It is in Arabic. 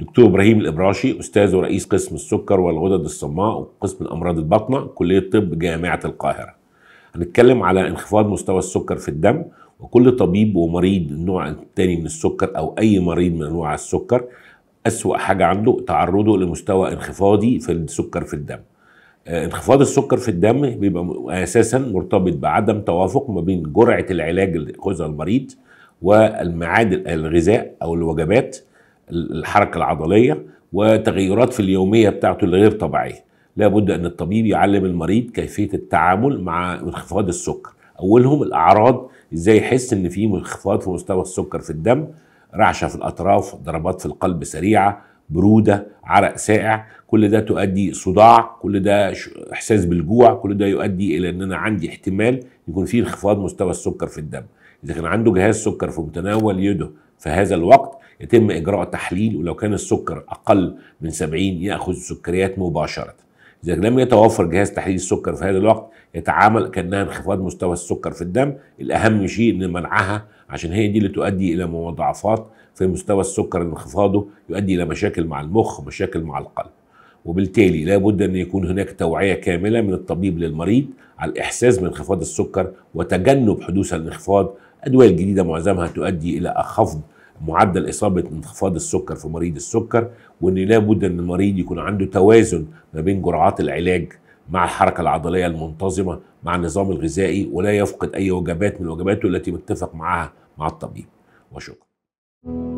دكتور ابراهيم الابراشي استاذ ورئيس قسم السكر والغدد الصماء وقسم الامراض الباطنه كليه طب جامعه القاهره هنتكلم على انخفاض مستوى السكر في الدم وكل طبيب ومريض النوع الثاني من السكر او اي مريض من انواع السكر اسوا حاجه عنده تعرضه لمستوى انخفاضي في السكر في الدم آه، انخفاض السكر في الدم بيبقى اساسا مرتبط بعدم توافق ما بين جرعه العلاج اللي ياخذها المريض والمعاد الغذاء او الوجبات الحركه العضليه وتغيرات في اليوميه بتاعته الغير طبيعيه لابد ان الطبيب يعلم المريض كيفيه التعامل مع انخفاض السكر اولهم الاعراض ازاي يحس ان في انخفاض في مستوى السكر في الدم رعشه في الاطراف ضربات في القلب سريعه بروده عرق ساقع كل ده تؤدي صداع كل ده احساس بالجوع كل ده يؤدي الى ان انا عندي احتمال يكون في انخفاض مستوى السكر في الدم اذا كان عنده جهاز سكر في متناول يده في هذا الوقت يتم اجراء تحليل ولو كان السكر اقل من 70 ياخذ سكريات مباشره إذا لم يتوفر جهاز تحليل السكر في هذا الوقت يتعامل كأنها انخفاض مستوى السكر في الدم الأهم شيء إن منعها عشان هي دي اللي تؤدي إلى مضاعفات في مستوى السكر انخفاضه يؤدي إلى مشاكل مع المخ ومشاكل مع القلب وبالتالي لابد أن يكون هناك توعية كاملة من الطبيب للمريض على الإحساس بانخفاض السكر وتجنب حدوث الانخفاض أدوية الجديدة معظمها تؤدي إلى خفض معدل إصابة انخفاض السكر في مريض السكر وإن لابد إن المريض يكون عنده توازن ما بين جرعات العلاج مع الحركة العضلية المنتظمة مع النظام الغذائي ولا يفقد أي وجبات من وجباته التي متفق معها مع الطبيب وشكرا